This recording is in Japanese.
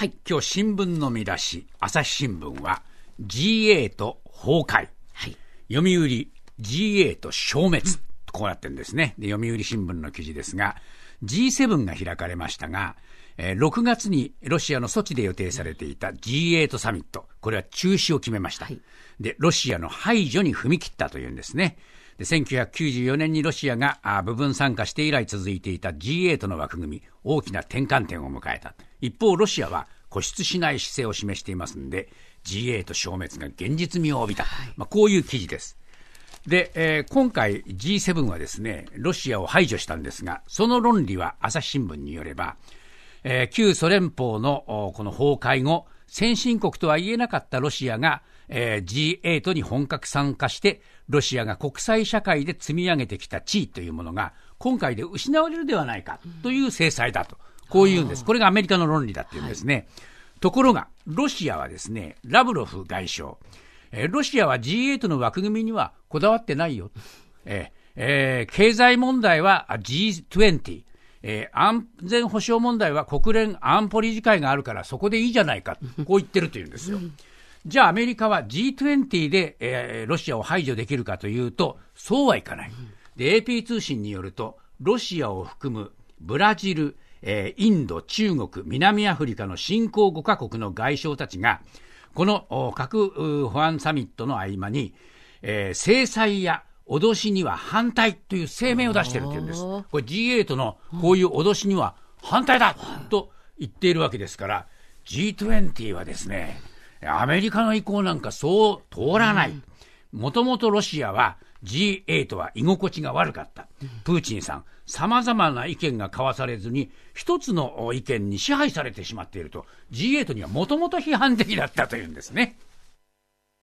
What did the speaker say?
はい、今日新聞の見出し、朝日新聞は GA と崩壊。はい、読売 GA と消滅。こうなってるんですねで。読売新聞の記事ですが、G7 が開かれましたが、え6月にロシアの措置で予定されていた G8 サミット、これは中止を決めました。はい、で、ロシアの排除に踏み切ったというんですね。で1994年にロシアが部分参加して以来続いていた G8 の枠組み大きな転換点を迎えた一方ロシアは固執しない姿勢を示していますので G8 消滅が現実味を帯びた、まあ、こういう記事です。で、えー、今回 G7 はですね、ロシアを排除したんですが、その論理は朝日新聞によれば、えー、旧ソ連邦のこの崩壊後、先進国とは言えなかったロシアが、えー、G8 に本格参加して、ロシアが国際社会で積み上げてきた地位というものが、今回で失われるではないかという制裁だと、こういうんです。これがアメリカの論理だっていうんですね。はい、ところが、ロシアはですね、ラブロフ外相、えー、ロシアは G8 の枠組みにはこだわってないよ。えーえー、経済問題は G20、えー、安全保障問題は国連安保理事会があるからそこでいいじゃないか、こう言ってるというんですよ。じゃあアメリカは G20 で、えー、ロシアを排除できるかというと、そうはいかない。で、AP 通信によると、ロシアを含むブラジル、えー、インド、中国、南アフリカの新興5カ国の外相たちが、この核保安サミットの合間に、えー、制裁や脅しには反対という声明を出しているというんです。これ G8 のこういう脅しには反対だと言っているわけですから、G20 はですね、アメリカの意向なんかそう通らない。もともとロシアは G8 は居心地が悪かった。プーチンさん、様々な意見が交わされずに、一つの意見に支配されてしまっていると、G8 にはもともと批判的だったというんですね。